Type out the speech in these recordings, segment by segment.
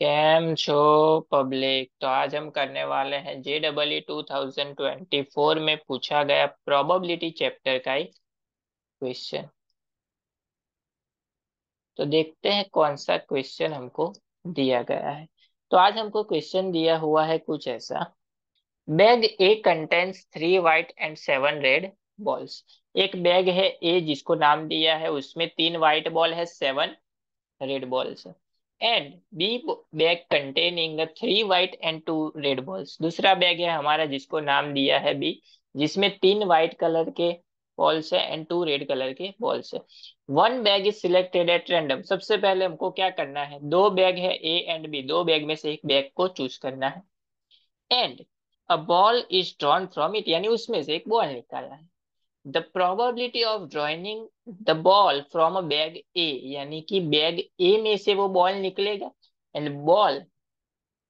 cam છો public तो आज हम करने वाले हैं J double E two thousand twenty four में पूछा गया प्रोबेबिलिटी चैप्टर का ही क्वेश्चन तो देखते हैं कौन सा क्वेश्चन हमको दिया गया है तो आज हमको क्वेश्चन दिया हुआ है कुछ ऐसा bag A contents three white and seven red balls एक बैग है ए जिसको नाम दिया है उसमें तीन व्हाइट बॉल है सेवन रेड बॉल्स है and B bag containing three white and two red balls दूसरा बैग है हमारा जिसको नाम दिया है बी जिसमें तीन व्हाइट कलर के बॉल्स है एंड टू रेड कलर के बॉल्स है one bag is selected at random सबसे पहले हमको क्या करना है दो बैग है ए एंड बी दो बैग में से एक बैग को चूज करना है and a ball is drawn from it यानी उसमें से एक बॉल निकालना है The probability of joining the ball from a bag A, यानी कि bag A में से वो ball निकलेगा and ball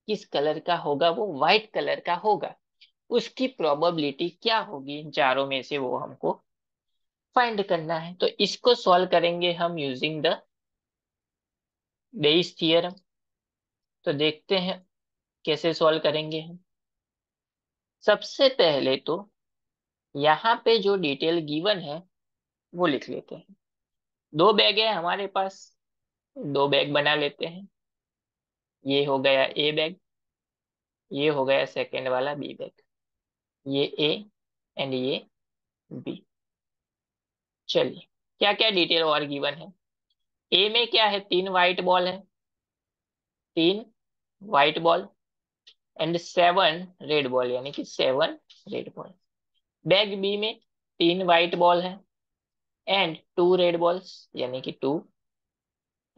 किस color का होगा वो white color का होगा उसकी probability क्या होगी इन चारों में से वो हमको find करना है तो इसको solve करेंगे हम using the बेस थियरम तो देखते हैं कैसे सॉल्व करेंगे हम सबसे पहले तो यहाँ पे जो डिटेल गिवन है वो लिख लेते हैं दो बैग है हमारे पास दो बैग बना लेते हैं ये हो गया ए बैग ये हो गया सेकेंड वाला बी बैग ये ए एंड ये बी चलिए क्या क्या डिटेल और गिवन है ए में क्या है तीन व्हाइट बॉल है तीन white ball and seven red ball यानी कि seven red ball bag B में तीन व्हाइट बॉल है एंड टू रेड बॉल्स यानी कि टू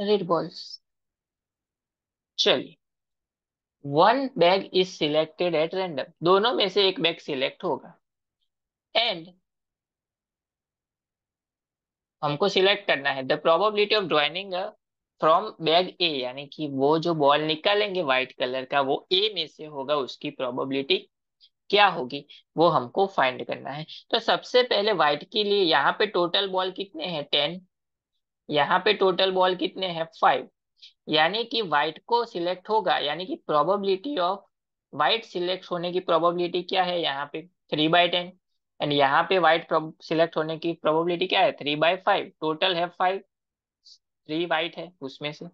रेड बॉल्स चलिए one bag is selected at random दोनों में से एक बैग सिलेक्ट होगा एंड हमको सिलेक्ट करना है the probability of joining from bag A यानी कि वो जो बॉल निकालेंगे व्हाइट कलर का वो ए में से होगा उसकी प्रोबेबिलिटी क्या होगी वो हमको फाइंड करना है तो सबसे पहले व्हाइट के लिए यहाँ पे टोटल बॉल कितने हैं टेन यहाँ पे टोटल बॉल कितने हैं फाइव यानी कि व्हाइट को सिलेक्ट होगा यानी कि प्रोबेबिलिटी ऑफ व्हाइट सिलेक्ट होने की प्रोबेबिलिटी क्या है यहाँ पे थ्री बाय टेन एंड यहाँ पे व्हाइट सिलेक्ट होने की प्रोबेबिलिटी क्या है थ्री बाय फाइव टोटल है फाइव थ्री व्हाइट है उसमें से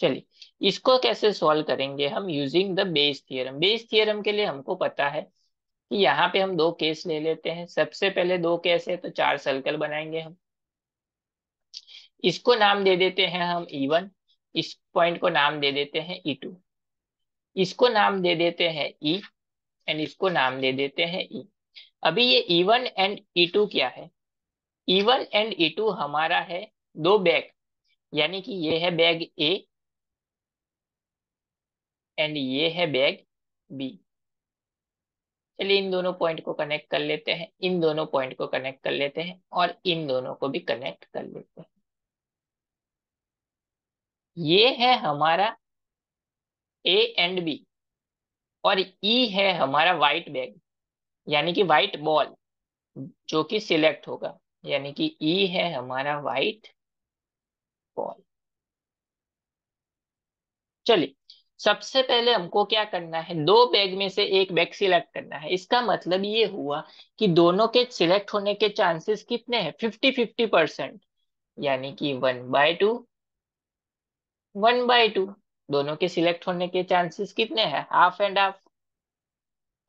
चलिए इसको कैसे सॉल्व करेंगे हम using the Bayes theorem Bayes theorem के लिए हमको पता है कि यहाँ पे हम दो केस ले लेते हैं सबसे पहले दो केस है तो चार सर्कल बनाएंगे हम इसको नाम दे देते हैं हम E1 इस पॉइंट को नाम दे देते हैं E2 इसको नाम दे देते हैं E एंड इसको नाम दे देते हैं E अभी ये E1 एंड E2 क्या है E1 एंड E2 हमारा है दो बैग यानी कि ये है बैग A एंड ये है बैग बी चलिए इन दोनों पॉइंट को कनेक्ट कर लेते हैं इन दोनों पॉइंट को कनेक्ट कर लेते हैं और इन दोनों को भी कनेक्ट कर लेते हैं ये है हमारा ए एंड बी और ई e है हमारा वाइट बैग यानी कि वाइट बॉल जो कि सिलेक्ट होगा यानी कि ई e है हमारा वाइट बॉल चलिए सबसे पहले हमको क्या करना है दो बैग में से एक बैग सिलेक्ट करना है इसका मतलब ये हुआ कि दोनों के सिलेक्ट होने के चांसेस कितने हैं फिफ्टी फिफ्टी परसेंट यानी कि one by two one by two दोनों के सिलेक्ट होने के चांसेस कितने हैं हाफ एंड हाफ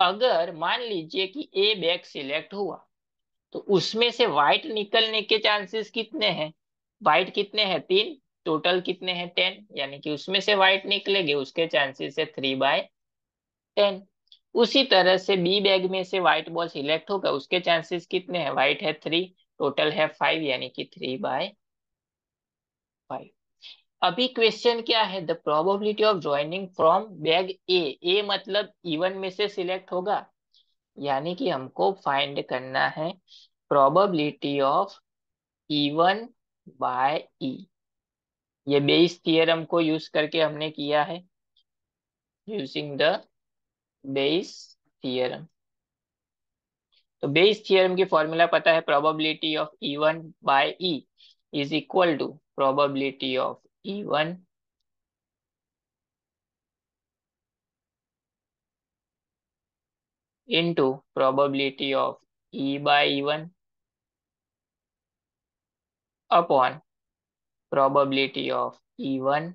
अगर मान लीजिए कि ए बैग सिलेक्ट हुआ तो उसमें से व्हाइट निकलने के चांसेस कितने हैं व्हाइट कितने हैं तीन टोटल कितने हैं टेन यानी कि उसमें से व्हाइट निकलेगी उसके चांसेस है थ्री बाय टेन उसी तरह से बी बैग में से व्हाइट बॉल सिलेक्ट होगा उसके चांसेस कितने हैं व्हाइट है थ्री टोटल है फाइव यानी कि थ्री बाय फाइव अभी क्वेश्चन क्या है the probability of joining from bag A A मतलब इवन में से सिलेक्ट होगा यानी कि हमको फाइंड करना है probability of even by E ये बेस थियरम को यूज करके हमने किया है यूजिंग द बेस थियरम तो बेस थ्योरम की फॉर्मूला पता है probability of E e one by E e is equal to probability of E e one probability of E by E E1 upon probability of E1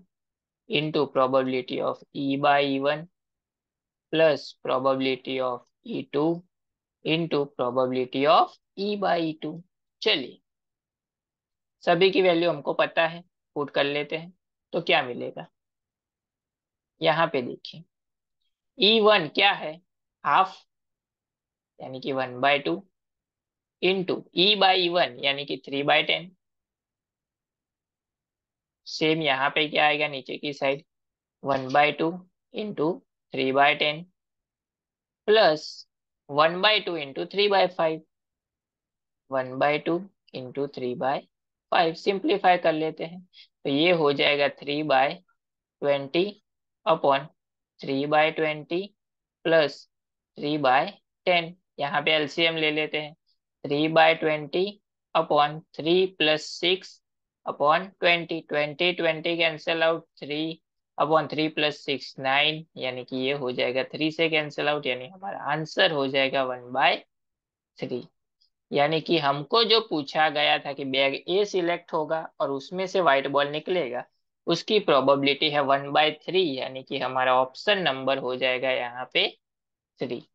into probability of E by E1 plus probability of E2 into probability of E by E2 चलिए सभी की value हमको पता है put कर लेते हैं तो क्या मिलेगा यहाँ पे देखिए E1 क्या है हाफ यानी कि one by two into E by one यानी कि थ्री बाय टेन सेम यहाँ पे क्या आएगा नीचे की side one by two into three by ten plus one by two into three by five one by two into three by five simplify कर लेते हैं तो ये हो जाएगा three by twenty upon three by twenty plus three by ten यहाँ पे LCM ले लेते हैं three by twenty upon three plus six upon twenty twenty twenty cancel out three upon three plus six nine यानी कि ये हो जाएगा थ्री से कैंसिल आउट यानी हमारा आंसर हो जाएगा वन बाय थ्री यानी कि हमको जो पूछा गया था कि बैग ए सिलेक्ट होगा और उसमें से व्हाइट बॉल निकलेगा उसकी प्रोबेबिलिटी है वन बाय थ्री यानी कि हमारा ऑप्शन नंबर हो जाएगा यहाँ पे थ्री